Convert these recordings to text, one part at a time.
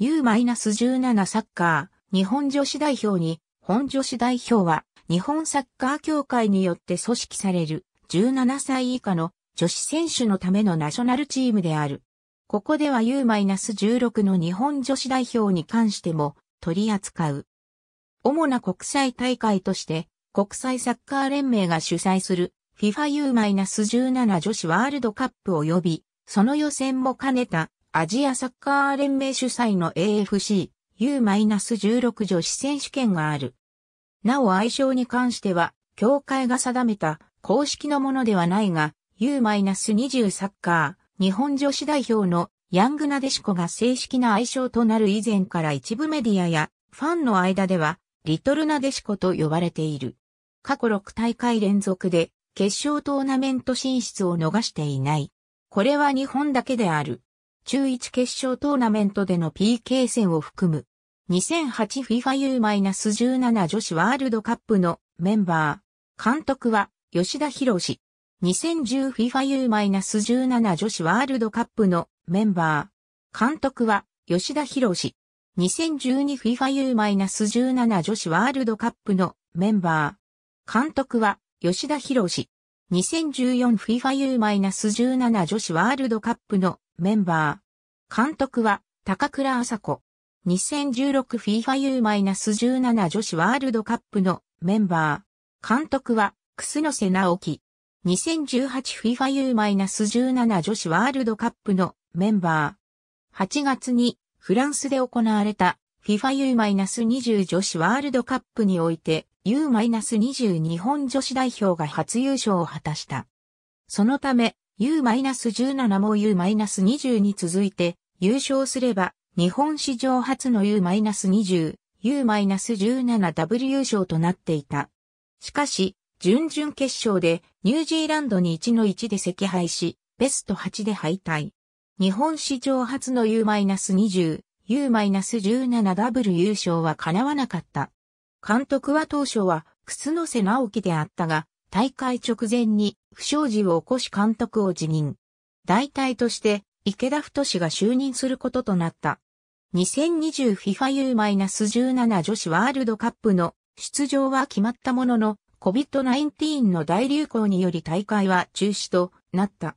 U-17 サッカー、日本女子代表に、本女子代表は、日本サッカー協会によって組織される、17歳以下の女子選手のためのナショナルチームである。ここでは U-16 の日本女子代表に関しても取り扱う。主な国際大会として、国際サッカー連盟が主催する FIFA U-17 女子ワールドカップ及び、その予選も兼ねたアジアサッカー連盟主催の AFC U-16 女子選手権がある。なお愛称に関しては、協会が定めた公式のものではないが、U-20 サッカー日本女子代表のヤングなでしこが正式な愛称となる以前から一部メディアやファンの間では、リトルなでしこと呼ばれている。過去6大会連続で決勝トーナメント進出を逃していない。これは日本だけである。中1決勝トーナメントでの PK 戦を含む 2008FIFA U-17 女子ワールドカップのメンバー、監督は吉田博士。2010FIFA U-17 女子ワールドカップのメンバー、監督は吉田博士。2012FIFA U-17 女子ワールドカップのメンバー、監督は吉田博士。2014FIFA U-17 女子ワールドカップのメンバー。監督は高倉麻子。2016FIFA U-17 女子ワールドカップのメンバー。監督は楠瀬直樹。2018FIFA U-17 女子ワールドカップのメンバー。8月にフランスで行われた FIFA U-20 女子ワールドカップにおいて U-20 日本女子代表が初優勝を果たした。そのため、U-17 も U-20 に続いて優勝すれば、日本史上初の U-20、U-17W 優勝となっていた。しかし、準々決勝でニュージーランドに1の1で惜敗し、ベスト8で敗退。日本史上初の U-20、U-17W 優勝は叶わなかった。監督は当初は、楠瀬直樹であったが、大会直前に不祥事を起こし監督を辞任。代替として池田太が就任することとなった。2020FIFAU-17 女子ワールドカップの出場は決まったものの COVID-19 の大流行により大会は中止となった。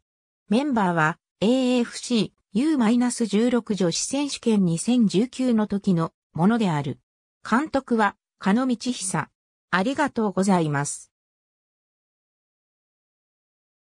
メンバーは AFC U-16 女子選手権2019の時のものである。監督はみち道久。ありがとうございます。